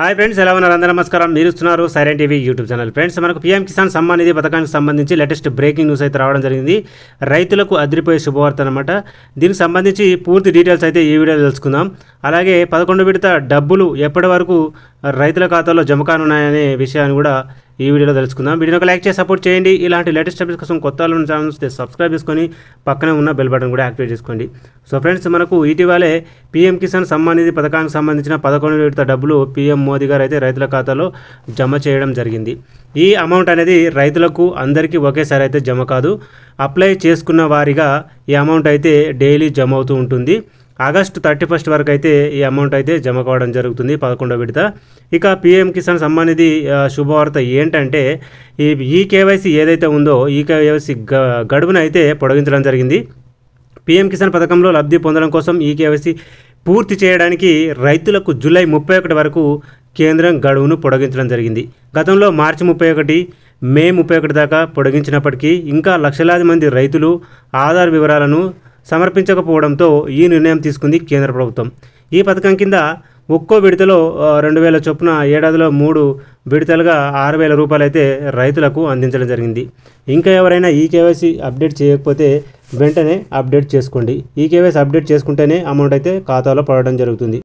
hi friends ఎలా ఉన్నారు అందరూ నమస్కారం మీరు ఇస్తున్నారు siren TV YouTube channel friends మనకు పీఎం కిసాన్ సమ్మాన్ నిధి పథకానికి సంబంధించి లేటెస్ట్ బ్రేకింగ్ న్యూస్ అయితే రావడం జరిగింది రైతులకు అదిరిపోయే శుభవార్త అనమాట దీనికి సంబంధించి పూర్తి డీటెయిల్స్ అయితే ఈ వీడియోలో తెలుసుకుందాం అలాగే పదకొండు విడత డబ్బులు ఎప్పటి వరకు రైతుల ఖాతాలో జమ కానున్నాయనే విషయాన్ని కూడా ఈ వీడియోలో తెలుసుకుందాం వీడియోకి లైక్ చేసి సపోర్ట్ చేయండి ఇలాంటి లేటెస్ట్ అప్డేట్స్ కోసం కొత్త ఛానల్స్ సబ్స్క్రైబ్ చేసుకొని పక్కనే ఉన్న బెల్ బటన్ కూడా యాక్టివేట్ చేసుకోండి సో ఫ్రెండ్స్ మనకు ఇటీవలే పీఎం కిసాన్ సమ్మాన్ నిధి పథకానికి సంబంధించిన పదకొండు విడత డబ్బులు పీఎం మోదీ గారు అయితే రైతుల ఖాతాలో జమ చేయడం జరిగింది ఈ అమౌంట్ అనేది రైతులకు అందరికీ ఒకేసారి అయితే జమ కాదు అప్లై చేసుకున్న వారిగా ఈ అమౌంట్ అయితే డైలీ జమ అవుతూ ఉంటుంది ఆగస్టు థర్టీ ఫస్ట్ వరకు అయితే ఈ అమౌంట్ అయితే జమ కావడం జరుగుతుంది పదకొండో విడత ఇక పిఎం కిసాన్ సమ్మానిధి శుభవార్త ఏంటంటే ఈ ఈ కేవైసీ ఏదైతే ఉందో ఈ కేవైసీ అయితే పొడిగించడం జరిగింది పిఎం కిసాన్ పథకంలో లబ్ధి పొందడం కోసం ఈ కేవైసీ పూర్తి చేయడానికి రైతులకు జూలై ముప్పై ఒకటి వరకు కేంద్రం గడువును పొడిగించడం జరిగింది గతంలో మార్చి ముప్పై ఒకటి మే ముప్పై ఒకటి దాకా పొడిగించినప్పటికీ ఇంకా లక్షలాది మంది రైతులు ఆధార్ వివరాలను సమర్పించకపోవడంతో ఈ నిర్ణయం తీసుకుంది కేంద్ర ప్రభుత్వం ఈ పథకం కింద ఒక్కో విడతలో రెండు వేల చొప్పున ఏడాదిలో మూడు విడతలుగా ఆరు వేల రూపాయలు అయితే రైతులకు అందించడం జరిగింది ఇంకా ఎవరైనా ఈ కేవైసీ అప్డేట్ చేయకపోతే వెంటనే అప్డేట్ చేసుకోండి ఈ కేవైసీ అప్డేట్ చేసుకుంటేనే అమౌంట్ అయితే ఖాతాలో పడడం జరుగుతుంది